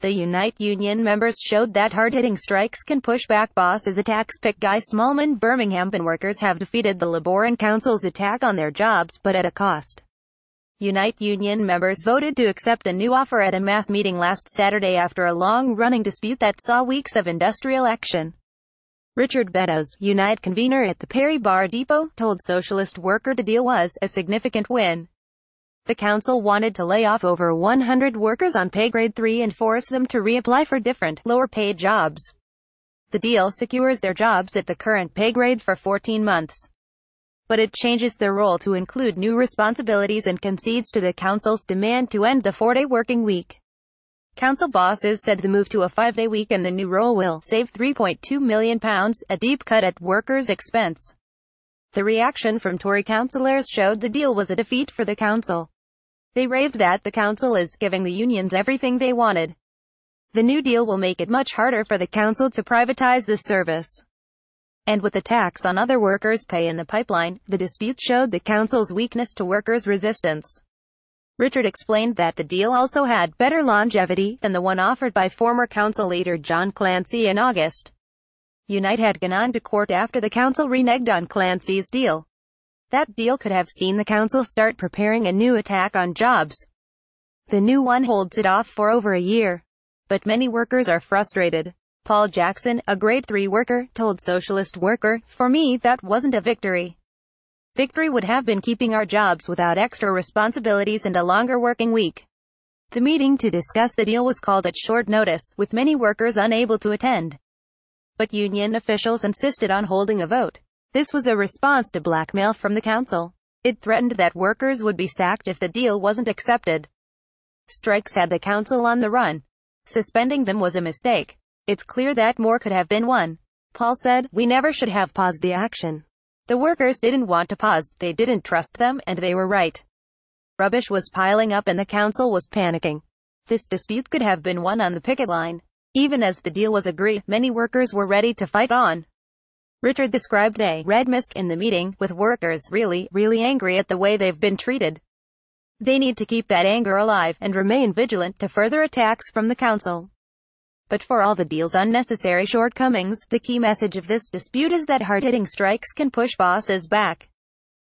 The Unite Union members showed that hard-hitting strikes can push back bosses' attacks pick Guy Smallman Birmingham and workers have defeated the Labour and Council's attack on their jobs but at a cost. Unite Union members voted to accept a new offer at a mass meeting last Saturday after a long-running dispute that saw weeks of industrial action. Richard Beddoes, Unite convener at the Perry Bar Depot, told Socialist Worker the deal was a significant win. The council wanted to lay off over 100 workers on pay grade 3 and force them to reapply for different, lower-paid jobs. The deal secures their jobs at the current pay grade for 14 months. But it changes their role to include new responsibilities and concedes to the council's demand to end the four-day working week. Council bosses said the move to a five-day week and the new role will save £3.2 million, a deep cut at workers' expense. The reaction from Tory councillors showed the deal was a defeat for the council. They raved that the council is giving the unions everything they wanted. The New Deal will make it much harder for the council to privatize this service. And with the tax on other workers' pay in the pipeline, the dispute showed the council's weakness to workers' resistance. Richard explained that the deal also had better longevity than the one offered by former council leader John Clancy in August. Unite had gone on to court after the council reneged on Clancy's deal. That deal could have seen the council start preparing a new attack on jobs. The new one holds it off for over a year. But many workers are frustrated. Paul Jackson, a grade 3 worker, told Socialist Worker, For me that wasn't a victory. Victory would have been keeping our jobs without extra responsibilities and a longer working week. The meeting to discuss the deal was called at short notice, with many workers unable to attend. But union officials insisted on holding a vote. This was a response to blackmail from the council. It threatened that workers would be sacked if the deal wasn't accepted. Strikes had the council on the run. Suspending them was a mistake. It's clear that more could have been won. Paul said, we never should have paused the action. The workers didn't want to pause, they didn't trust them, and they were right. Rubbish was piling up and the council was panicking. This dispute could have been won on the picket line. Even as the deal was agreed, many workers were ready to fight on. Richard described they red mist in the meeting, with workers really, really angry at the way they've been treated. They need to keep that anger alive and remain vigilant to further attacks from the council. But for all the deal's unnecessary shortcomings, the key message of this dispute is that hard-hitting strikes can push bosses back.